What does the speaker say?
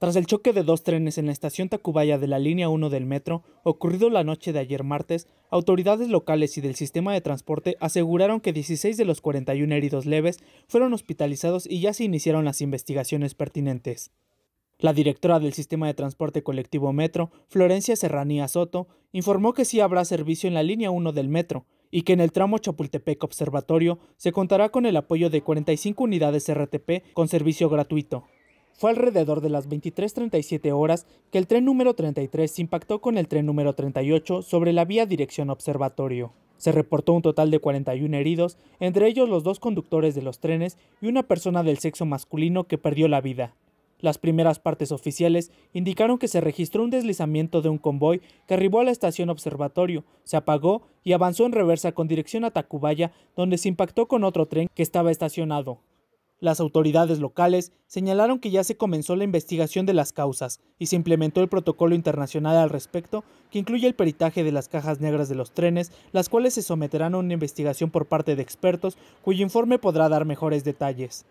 Tras el choque de dos trenes en la estación Tacubaya de la línea 1 del metro, ocurrido la noche de ayer martes, autoridades locales y del sistema de transporte aseguraron que 16 de los 41 heridos leves fueron hospitalizados y ya se iniciaron las investigaciones pertinentes. La directora del sistema de transporte colectivo Metro, Florencia Serranía Soto, informó que sí habrá servicio en la línea 1 del metro, y que en el tramo Chapultepec Observatorio se contará con el apoyo de 45 unidades RTP con servicio gratuito. Fue alrededor de las 23.37 horas que el tren número 33 se impactó con el tren número 38 sobre la vía dirección observatorio. Se reportó un total de 41 heridos, entre ellos los dos conductores de los trenes y una persona del sexo masculino que perdió la vida. Las primeras partes oficiales indicaron que se registró un deslizamiento de un convoy que arribó a la estación observatorio, se apagó y avanzó en reversa con dirección a Tacubaya, donde se impactó con otro tren que estaba estacionado. Las autoridades locales señalaron que ya se comenzó la investigación de las causas y se implementó el protocolo internacional al respecto que incluye el peritaje de las cajas negras de los trenes, las cuales se someterán a una investigación por parte de expertos cuyo informe podrá dar mejores detalles.